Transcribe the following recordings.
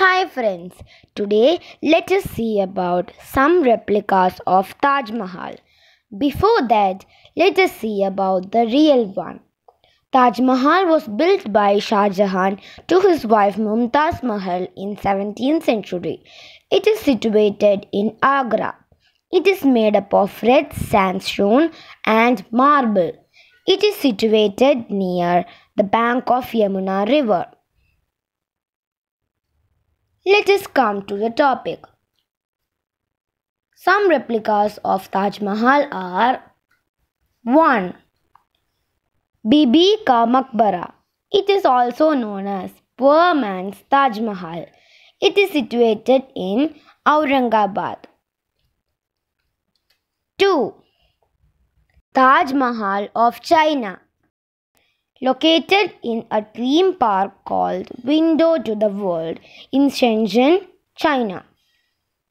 Hi friends, today let us see about some replicas of Taj Mahal. Before that, let us see about the real one. Taj Mahal was built by Shah Jahan to his wife Mumtaz Mahal in 17th century. It is situated in Agra. It is made up of red sandstone and marble. It is situated near the bank of Yamuna river. Let us come to the topic. Some replicas of Taj Mahal are 1. Bibi Ka Makbara. It is also known as Poor Man's Taj Mahal. It is situated in Aurangabad. 2. Taj Mahal of China located in a theme park called Window to the World in Shenzhen, China.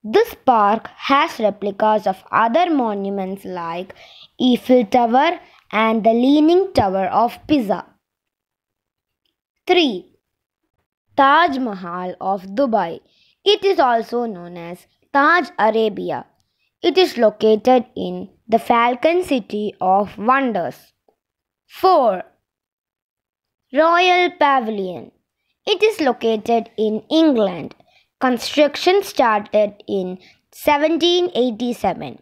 This park has replicas of other monuments like Eiffel Tower and the Leaning Tower of Pisa. 3. Taj Mahal of Dubai. It is also known as Taj Arabia. It is located in the Falcon City of Wonders. 4. Royal Pavilion. It is located in England. Construction started in 1787.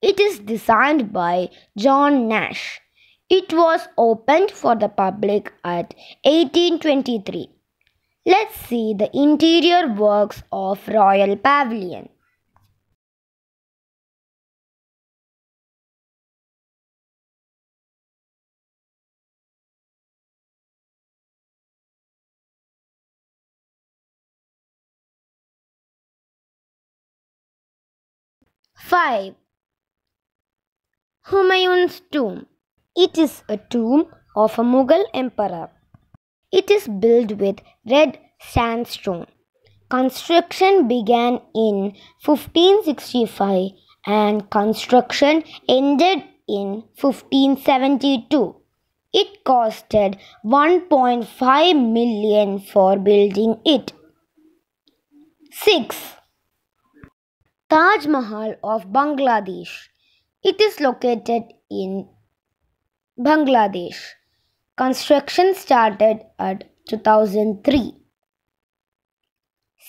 It is designed by John Nash. It was opened for the public at 1823. Let's see the interior works of Royal Pavilion. 5. Humayun's tomb. It is a tomb of a Mughal emperor. It is built with red sandstone. Construction began in 1565 and construction ended in 1572. It costed 1.5 million for building it. 6. Taj Mahal of Bangladesh. It is located in Bangladesh. Construction started at 2003.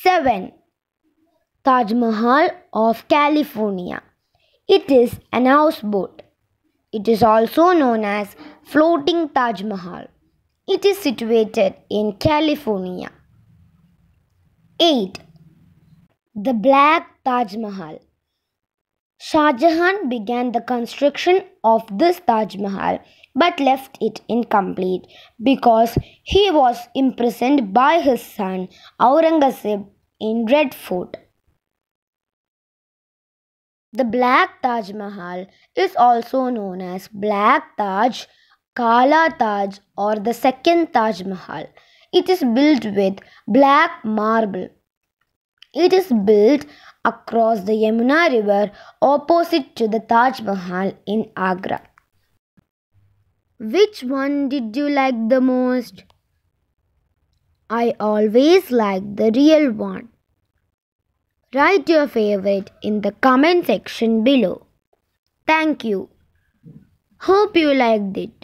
7. Taj Mahal of California. It is an houseboat. It is also known as Floating Taj Mahal. It is situated in California. 8. The Black Taj Mahal. Shah Jahan began the construction of this Taj Mahal but left it incomplete because he was imprisoned by his son Aurangzeb in Red Fort. The Black Taj Mahal is also known as Black Taj, Kala Taj or the Second Taj Mahal. It is built with black marble it is built across the Yamuna River opposite to the Taj Mahal in Agra. Which one did you like the most? I always like the real one. Write your favorite in the comment section below. Thank you. Hope you liked it.